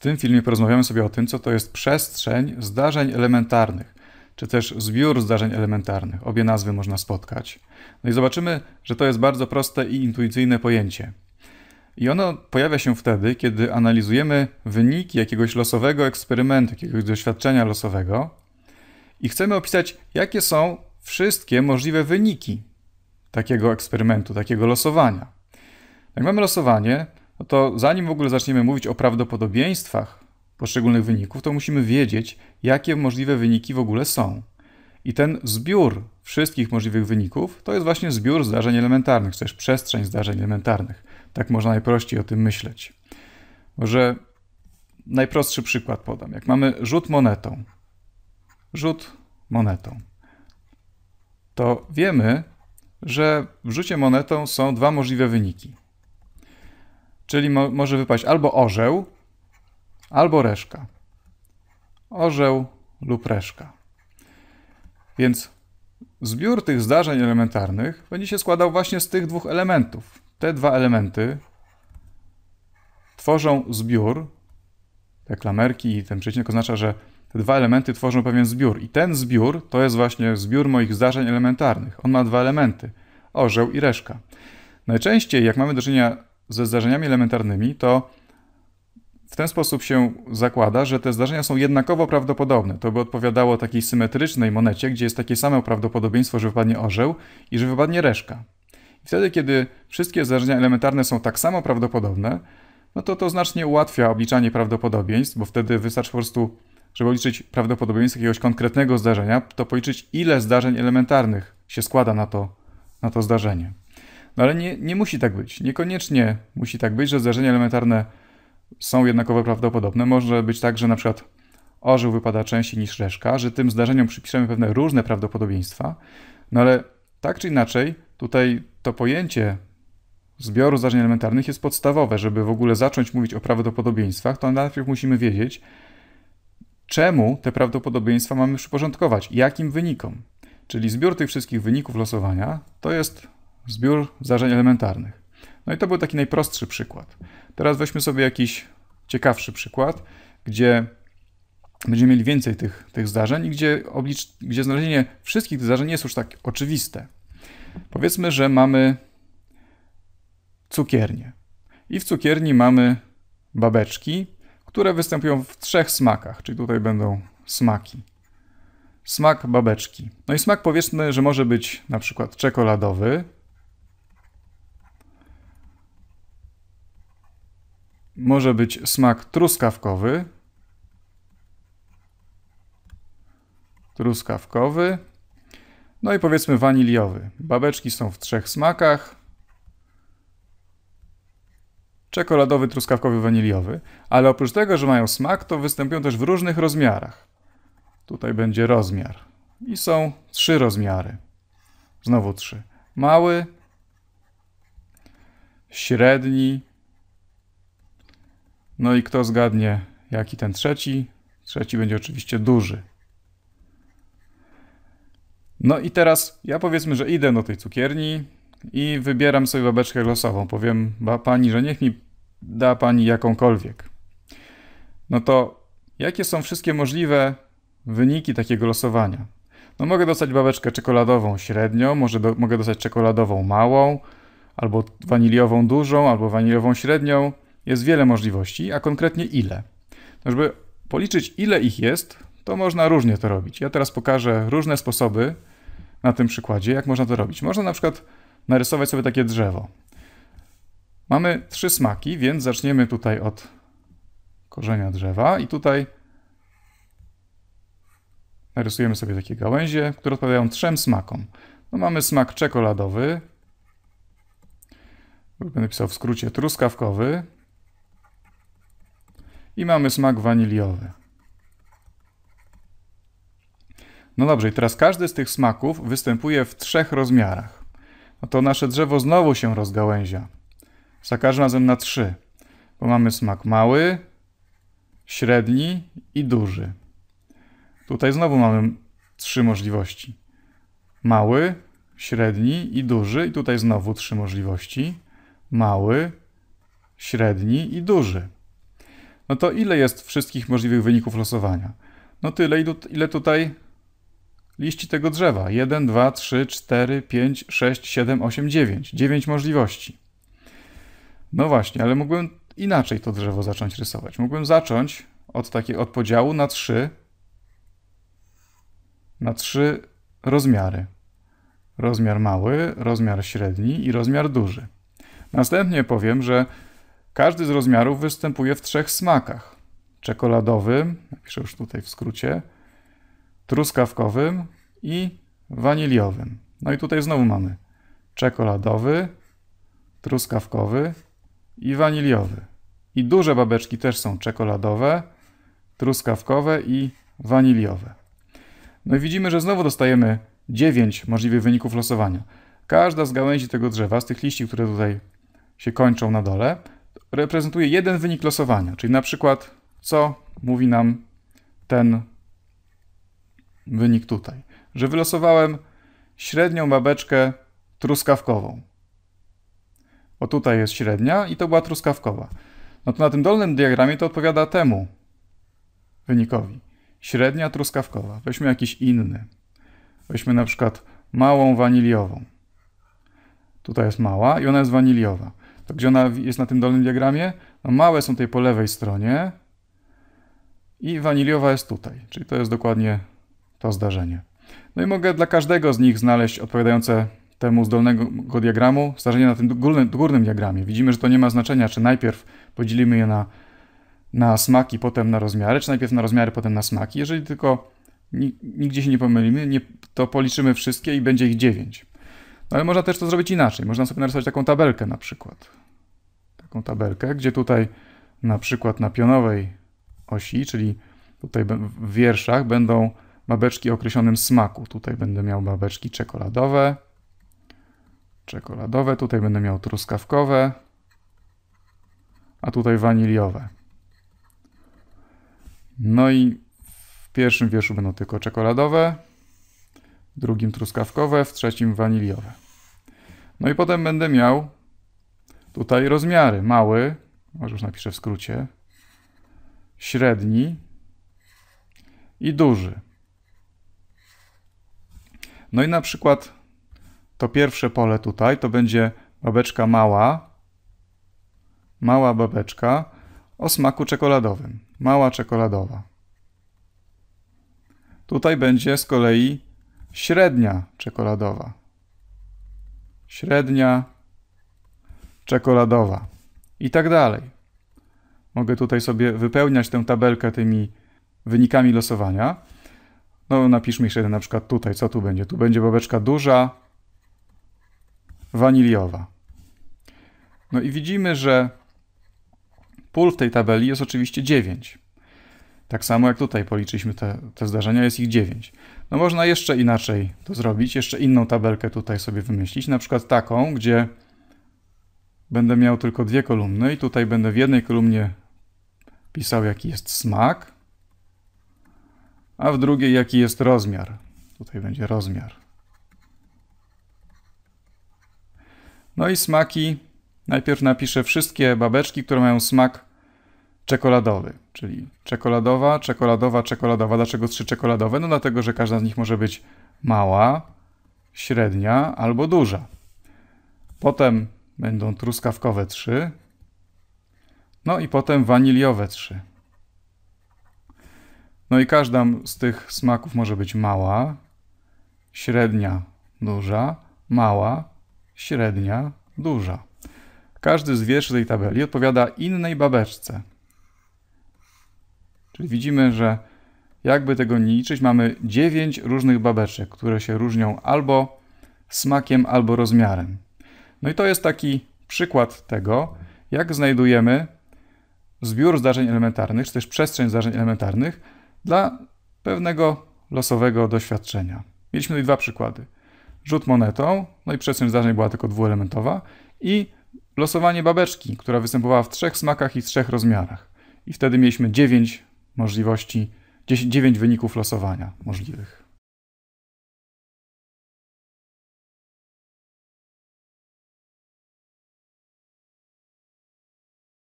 W tym filmie porozmawiamy sobie o tym, co to jest przestrzeń zdarzeń elementarnych, czy też zbiór zdarzeń elementarnych. Obie nazwy można spotkać. No i zobaczymy, że to jest bardzo proste i intuicyjne pojęcie. I ono pojawia się wtedy, kiedy analizujemy wyniki jakiegoś losowego eksperymentu, jakiegoś doświadczenia losowego i chcemy opisać, jakie są wszystkie możliwe wyniki takiego eksperymentu, takiego losowania. Jak mamy losowanie, no to zanim w ogóle zaczniemy mówić o prawdopodobieństwach poszczególnych wyników, to musimy wiedzieć, jakie możliwe wyniki w ogóle są. I ten zbiór wszystkich możliwych wyników to jest właśnie zbiór zdarzeń elementarnych, czy też przestrzeń zdarzeń elementarnych. Tak można najprościej o tym myśleć. Może najprostszy przykład podam. Jak mamy rzut monetą, rzut monetą, to wiemy, że w rzucie monetą są dwa możliwe wyniki. Czyli mo może wypaść albo orzeł, albo reszka. Orzeł lub reszka. Więc zbiór tych zdarzeń elementarnych będzie się składał właśnie z tych dwóch elementów. Te dwa elementy tworzą zbiór. Te klamerki i ten przecinek oznacza, że te dwa elementy tworzą pewien zbiór. I ten zbiór to jest właśnie zbiór moich zdarzeń elementarnych. On ma dwa elementy: orzeł i reszka. Najczęściej, jak mamy do czynienia ze zdarzeniami elementarnymi, to w ten sposób się zakłada, że te zdarzenia są jednakowo prawdopodobne. To by odpowiadało takiej symetrycznej monecie, gdzie jest takie samo prawdopodobieństwo, że wypadnie orzeł i że wypadnie reszka. I wtedy, kiedy wszystkie zdarzenia elementarne są tak samo prawdopodobne, no to to znacznie ułatwia obliczanie prawdopodobieństw, bo wtedy wystarczy po prostu, żeby obliczyć prawdopodobieństwo jakiegoś konkretnego zdarzenia, to policzyć ile zdarzeń elementarnych się składa na to, na to zdarzenie. No ale nie, nie musi tak być. Niekoniecznie musi tak być, że zdarzenia elementarne są jednakowo prawdopodobne. Może być tak, że na przykład orzeł wypada częściej niż reszka, że tym zdarzeniom przypiszemy pewne różne prawdopodobieństwa. No ale tak czy inaczej, tutaj to pojęcie zbioru zdarzeń elementarnych jest podstawowe. Żeby w ogóle zacząć mówić o prawdopodobieństwach, to najpierw musimy wiedzieć, czemu te prawdopodobieństwa mamy przyporządkować, jakim wynikom. Czyli zbiór tych wszystkich wyników losowania to jest Zbiór zdarzeń elementarnych. No i to był taki najprostszy przykład. Teraz weźmy sobie jakiś ciekawszy przykład, gdzie będziemy mieli więcej tych, tych zdarzeń i gdzie, oblicz, gdzie znalezienie wszystkich tych zdarzeń jest już tak oczywiste. Powiedzmy, że mamy cukiernię. I w cukierni mamy babeczki, które występują w trzech smakach, czyli tutaj będą smaki. Smak babeczki. No i smak powiedzmy, że może być na przykład czekoladowy, Może być smak truskawkowy. Truskawkowy. No i powiedzmy waniliowy. Babeczki są w trzech smakach. Czekoladowy, truskawkowy, waniliowy. Ale oprócz tego, że mają smak, to występują też w różnych rozmiarach. Tutaj będzie rozmiar. I są trzy rozmiary. Znowu trzy. Mały, średni no i kto zgadnie, jaki ten trzeci? Trzeci będzie oczywiście duży. No i teraz ja powiedzmy, że idę do tej cukierni i wybieram sobie babeczkę losową. Powiem pani, że niech mi da pani jakąkolwiek. No to jakie są wszystkie możliwe wyniki takiego losowania? No mogę dostać babeczkę czekoladową średnią, może do, mogę dostać czekoladową małą, albo waniliową dużą, albo waniliową średnią jest wiele możliwości, a konkretnie ile. No, żeby policzyć ile ich jest, to można różnie to robić. Ja teraz pokażę różne sposoby na tym przykładzie, jak można to robić. Można na przykład narysować sobie takie drzewo. Mamy trzy smaki, więc zaczniemy tutaj od korzenia drzewa i tutaj narysujemy sobie takie gałęzie, które odpowiadają trzem smakom. No mamy smak czekoladowy, będę pisał w skrócie truskawkowy, i mamy smak waniliowy. No dobrze, i teraz każdy z tych smaków występuje w trzech rozmiarach. No to nasze drzewo znowu się rozgałęzia. Za każdym razem na trzy. Bo mamy smak mały, średni i duży. Tutaj znowu mamy trzy możliwości. Mały, średni i duży. I tutaj znowu trzy możliwości. Mały, średni i duży no to ile jest wszystkich możliwych wyników losowania? No tyle, ile tutaj liści tego drzewa. 1, 2, 3, 4, 5, 6, 7, 8, 9. 9 możliwości. No właśnie, ale mógłbym inaczej to drzewo zacząć rysować. Mógłbym zacząć od takiego od podziału na 3 na 3 rozmiary. Rozmiar mały, rozmiar średni i rozmiar duży. Następnie powiem, że każdy z rozmiarów występuje w trzech smakach: czekoladowym, napiszę już tutaj w skrócie, truskawkowym i waniliowym. No i tutaj znowu mamy czekoladowy, truskawkowy i waniliowy. I duże babeczki też są czekoladowe, truskawkowe i waniliowe. No i widzimy, że znowu dostajemy 9 możliwych wyników losowania. Każda z gałęzi tego drzewa, z tych liści, które tutaj się kończą na dole, reprezentuje jeden wynik losowania, czyli na przykład co mówi nam ten wynik tutaj, że wylosowałem średnią babeczkę truskawkową. O tutaj jest średnia i to była truskawkowa. No to na tym dolnym diagramie to odpowiada temu wynikowi. Średnia truskawkowa. Weźmy jakiś inny. Weźmy na przykład małą waniliową. Tutaj jest mała i ona jest waniliowa. To gdzie ona jest na tym dolnym diagramie? No małe są tutaj po lewej stronie i waniliowa jest tutaj, czyli to jest dokładnie to zdarzenie. No i mogę dla każdego z nich znaleźć odpowiadające temu z dolnego diagramu zdarzenie na tym górnym, górnym diagramie. Widzimy, że to nie ma znaczenia, czy najpierw podzielimy je na, na smaki, potem na rozmiary, czy najpierw na rozmiary, potem na smaki. Jeżeli tylko nigdzie się nie pomylimy, nie, to policzymy wszystkie i będzie ich 9. Ale można też to zrobić inaczej. Można sobie narysować taką tabelkę na przykład. Taką tabelkę, gdzie tutaj na przykład na pionowej osi, czyli tutaj w wierszach będą babeczki o określonym smaku. Tutaj będę miał babeczki czekoladowe, czekoladowe, tutaj będę miał truskawkowe, a tutaj waniliowe. No i w pierwszym wierszu będą tylko czekoladowe, drugim truskawkowe, w trzecim waniliowe. No i potem będę miał tutaj rozmiary. Mały, może już napiszę w skrócie, średni i duży. No i na przykład to pierwsze pole tutaj to będzie babeczka mała, mała babeczka o smaku czekoladowym, mała czekoladowa. Tutaj będzie z kolei Średnia czekoladowa. Średnia czekoladowa. I tak dalej. Mogę tutaj sobie wypełniać tę tabelkę tymi wynikami losowania. No napiszmy jeszcze jeden na przykład tutaj. Co tu będzie? Tu będzie babeczka duża, waniliowa. No i widzimy, że pól w tej tabeli jest oczywiście 9. Tak samo jak tutaj policzyliśmy te, te zdarzenia, jest ich 9. No można jeszcze inaczej to zrobić, jeszcze inną tabelkę tutaj sobie wymyślić, na przykład taką, gdzie będę miał tylko dwie kolumny i tutaj będę w jednej kolumnie pisał jaki jest smak, a w drugiej jaki jest rozmiar. Tutaj będzie rozmiar. No i smaki. Najpierw napiszę wszystkie babeczki, które mają smak czekoladowy czyli czekoladowa, czekoladowa, czekoladowa. Dlaczego trzy czekoladowe? No dlatego, że każda z nich może być mała, średnia albo duża. Potem będą truskawkowe trzy, no i potem waniliowe trzy. No i każda z tych smaków może być mała, średnia, duża, mała, średnia, duża. Każdy z wierszy tej tabeli odpowiada innej babeczce. Czyli widzimy, że jakby tego nie liczyć, mamy 9 różnych babeczek, które się różnią albo smakiem, albo rozmiarem. No i to jest taki przykład tego, jak znajdujemy zbiór zdarzeń elementarnych, czy też przestrzeń zdarzeń elementarnych dla pewnego losowego doświadczenia. Mieliśmy tutaj dwa przykłady. Rzut monetą, no i przestrzeń zdarzeń była tylko dwuelementowa i losowanie babeczki, która występowała w trzech smakach i trzech rozmiarach. I wtedy mieliśmy dziewięć możliwości, 9 wyników losowania możliwych.